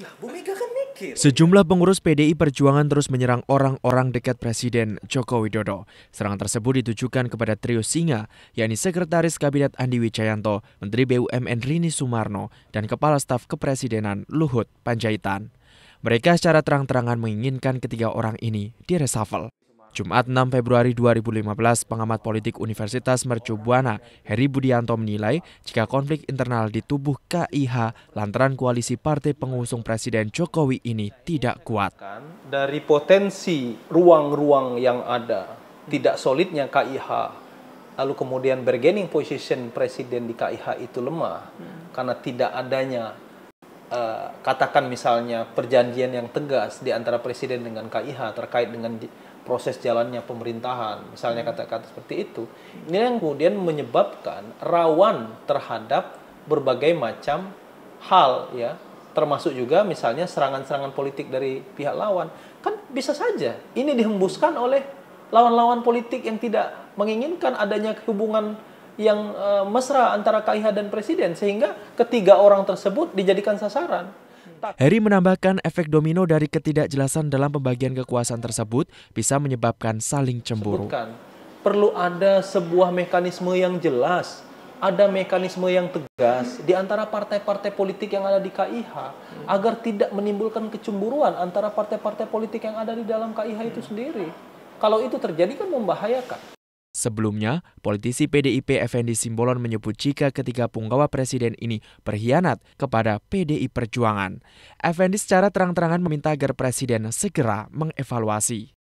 Kan Sejumlah pengurus PDI Perjuangan terus menyerang orang-orang dekat Presiden Joko Widodo. Serangan tersebut ditujukan kepada trio Singa, yakni Sekretaris Kabinet Andi Wijayanto, Menteri BUMN Rini Sumarno, dan Kepala Staf Kepresidenan Luhut Panjaitan. Mereka secara terang-terangan menginginkan ketiga orang ini diresafel. Jumat 6 Februari 2015, pengamat politik Universitas Mercubuana Heri Budianto menilai jika konflik internal di tubuh KIH lantaran koalisi partai pengusung Presiden Jokowi ini tidak kuat. Kan, dari potensi ruang-ruang yang ada, tidak solidnya KIH, lalu kemudian bargaining position Presiden di KIH itu lemah karena tidak adanya Eh, katakan misalnya perjanjian yang tegas di antara presiden dengan KIH terkait dengan proses jalannya pemerintahan, misalnya hmm. kata-kata seperti itu, ini yang kemudian menyebabkan rawan terhadap berbagai macam hal ya, termasuk juga misalnya serangan-serangan politik dari pihak lawan. Kan bisa saja ini dihembuskan oleh lawan-lawan politik yang tidak menginginkan adanya hubungan yang uh, mesra antara KIH dan presiden sehingga ketiga orang tersebut dijadikan sasaran. Heri hmm. menambahkan efek domino dari ketidakjelasan dalam pembagian kekuasaan tersebut bisa menyebabkan saling cemburu. Sebutkan, perlu ada sebuah mekanisme yang jelas, ada mekanisme yang tegas di antara partai-partai politik yang ada di KIH hmm. agar tidak menimbulkan kecemburuan antara partai-partai politik yang ada di dalam KIH itu sendiri. Kalau itu terjadi kan membahayakan. Sebelumnya, politisi PDIP Effendi Simbolon menyebut jika ketiga punggawa presiden ini berkhianat kepada PDI Perjuangan. Effendi secara terang-terangan meminta agar presiden segera mengevaluasi.